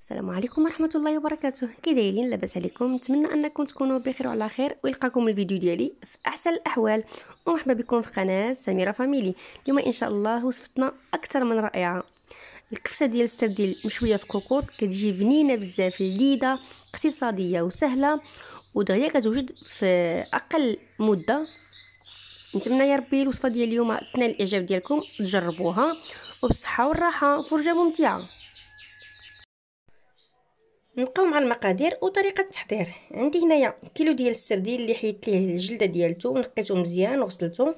السلام عليكم ورحمه الله وبركاته كي دايرين لاباس عليكم نتمنى انكم تكونوا بخير وعلى خير ويلقاكم الفيديو ديالي في احسن الاحوال ومرحبا بكم في قناه سميره فاميلي اليوم ان شاء الله وصفتنا اكثر من رائعه الكفسه ديال السرديل مشويه في كوكوط كتجي بنينه بزاف لذيذه اقتصاديه وسهله ودغيا كتوجد في اقل مده نتمنى يا ربي الوصفه ديال اليوم تنال الاعجاب ديالكم تجربوها وبالصحه والراحه فرجه ممتعه نبقاو مع المقادير وطريقه التحضير عندي هنايا كيلو ديال السردين اللي حيدت ليه الجلده ديالته ونقيته مزيان وغسلته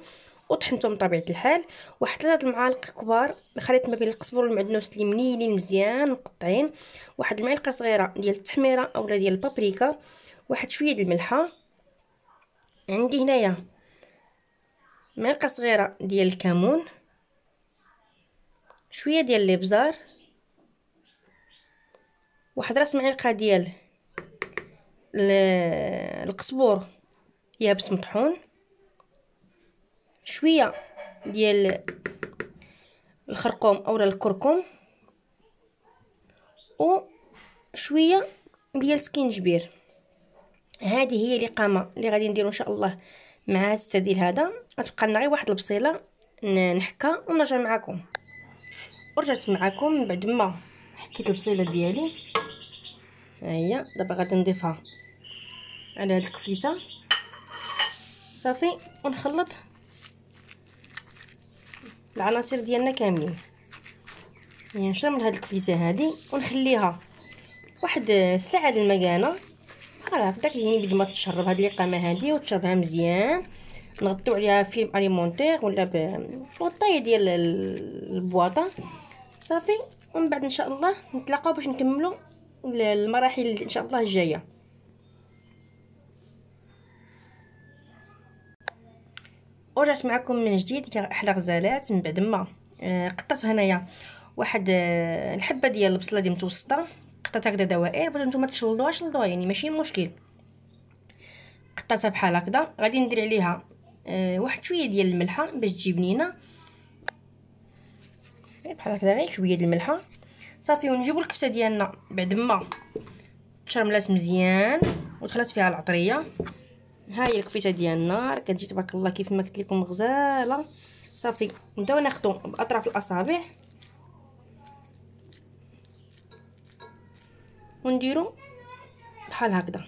وطحنته بطبيعه الحال واحد ثلاثه المعالق كبار خليط ما بين القزبر والمعدنوس اللي منيلين مزيان مقطعين واحد المعلقه صغيره ديال التحميره اولا ديال البابريكا واحد شويه ديال الملحه عندي هنايا معلقه صغيره ديال الكمون شويه ديال الابزار واحد راس معلقه ديال القزبور يابس مطحون شويه ديال الخرقوم اولا الكركم و شويه ديال سكينجبير هذه هي الاقامه اللي غادي نديرو ان شاء الله مع السديل هذا غتبقى لنا غير واحد البصيله نحكها ونرجع معكم ورجعت معكم من بعد ما حكيت البصيله ديالي هي دابا غادي نضيفها على هاد الكفيته صافي ونخلط العناصر ديالنا كاملين يعني نشرب هاد الكفيته هادي ونخليها واحد الساعه د المكانه بحال هكداك يعني بيد ما تشرب هاد القامه هادي وتشربها مزيان نغطيو عليها فيلم اليمونتير ولا بالطاي ديال البواطه صافي ومن بعد ان شاء الله نتلاقاو باش نكملو المراحل ان شاء الله الجايه ورجعت معكم من جديد يا احلى غزالات من بعد ما آه، قطعت هنايا واحد آه، الحبه ديال البصله ديال متوسطه قطعتها هكذا دوائر بغيتو نتوما تشلضوها شلدوها يعني ماشي مشكل قطعتها بحال هكذا غادي ندير عليها آه، واحد شويه ديال الملحه باش تجي بنينه بحال هكذا غير شويه ديال الملحه صافي ونجيبو الكفته ديالنا بعد ما تشرملات مزيان ودخلت فيها العطريه ها هي الكفته ديالنا كتجي تبارك الله كيف ما قلت لكم غزاله صافي نبداو ناخذو باطراف الاصابع ونديرو بحال هكذا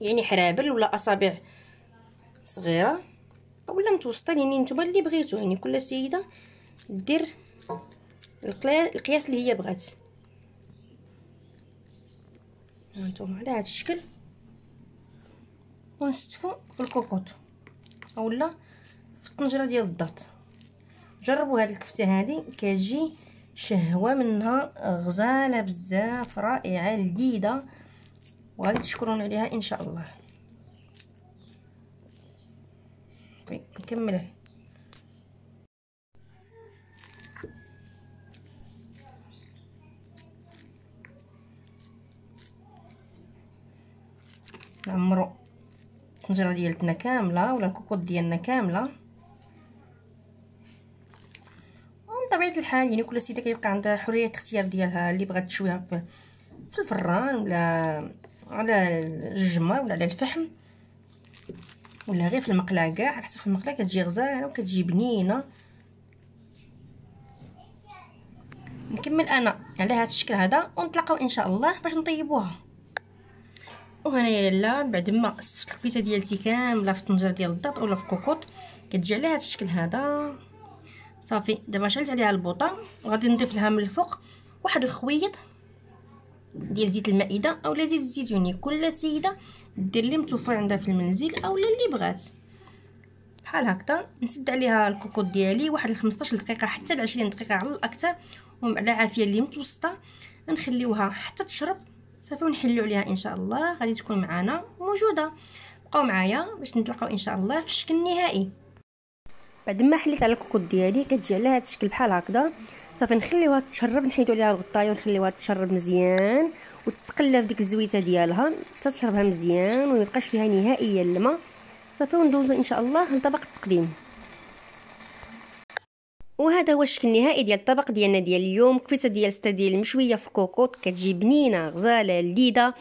يعني حرابل ولا اصابع صغيره اولا متوسطه يعني نتوما اللي بغيتو يعني كل سيده دير القياس اللي هي بغات هانتوما على هذا الشكل ونستفو في الكوكوط اولا في الطنجره ديال الضغط جربوا هذه الكفته هذه كتجي شهوه منها غزاله بزاف رائعه لذيذه وغادي تشكرون عليها ان شاء الله نكمل نعمرو الطنجره ديالتنا كامله ولا الكوكوط ديالنا كامله طبيعه الحال يعني كل سيده كيبقى عندها حريه الاختيار ديالها اللي بغات تشويها في في الفران ولا على الجمر ولا على الفحم ولا غير في المقله كاع حتى في المقله كتجي غزاله وكتجي بنينه نكمل انا على هذا الشكل هذا ونتلاقاو ان شاء الله باش نطيبوها وهنايا لالا بعد ما صفت الكبيته ديالتي كامله في الطنجره ديال الضغط ولا في كوكوط كتجي على هذا الشكل هذا صافي دابا شلت عليها البوطه وغادي نضيف لها من الفوق واحد الخويط ديال زيت المائده اولا زيت الزيتوني كل سيده دير اللي متوفر عندها في المنزل اولا اللي بغات بحال هكذا نسد عليها الكوكوط ديالي واحد 15 دقيقه حتى ل 20 دقيقه على الاكثر ومع العافيه اللي متوسطه نخليوها حتى تشرب صافي ونحلو عليها ان شاء الله غادي تكون معانا موجوده بقاو معايا باش نتلاقاو ان شاء الله في الشكل النهائي بعد ما حليت على الكوكوط ديالي كتجي على هذا الشكل بحال هكذا صافي نخليوها تشرب نحيدو عليها الغطايه ونخليوها تشرب مزيان وتقلب ديك الزويته ديالها حتى تشربها مزيان وما فيها نهائيا الماء صافي وندوزو ان شاء الله لطبق التقديم وهذا هو الشكل النهائي ديال الطبق ديالنا ديال اليوم كفته ديال سته ديال المشويه في كوكوط كتجي بنينه غزاله لذيذه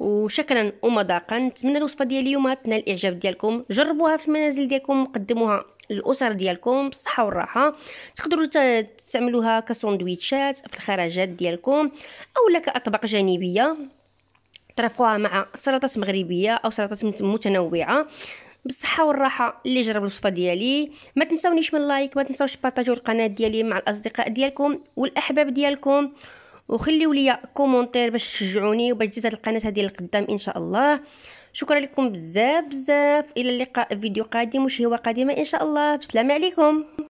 وشكلا ومذاقا نتمنى الوصفه ديال اليوم تنال الاعجاب ديالكم جربوها في المنازل ديالكم قدموها للاسر ديالكم بالصحه والراحه تقدروا تستعملوها كساندويتشات في الخرجات ديالكم اولا كاطباق جانبيه ترافقوها مع سلطات مغربيه او سلطات متنوعه بالصحه والراحه اللي جرب الوصفه ديالي ما تنساونيش من لايك ما تنساوش بارطاجيو القناه ديالي مع الاصدقاء ديالكم والاحباب ديالكم وخليو ليا كومونتير باش تشجعوني وباش تزيد القناه هذه لقدام ان شاء الله شكرا لكم بزاف بزاف الى اللقاء في فيديو قادم وشهوه قادمه ان شاء الله بسلام عليكم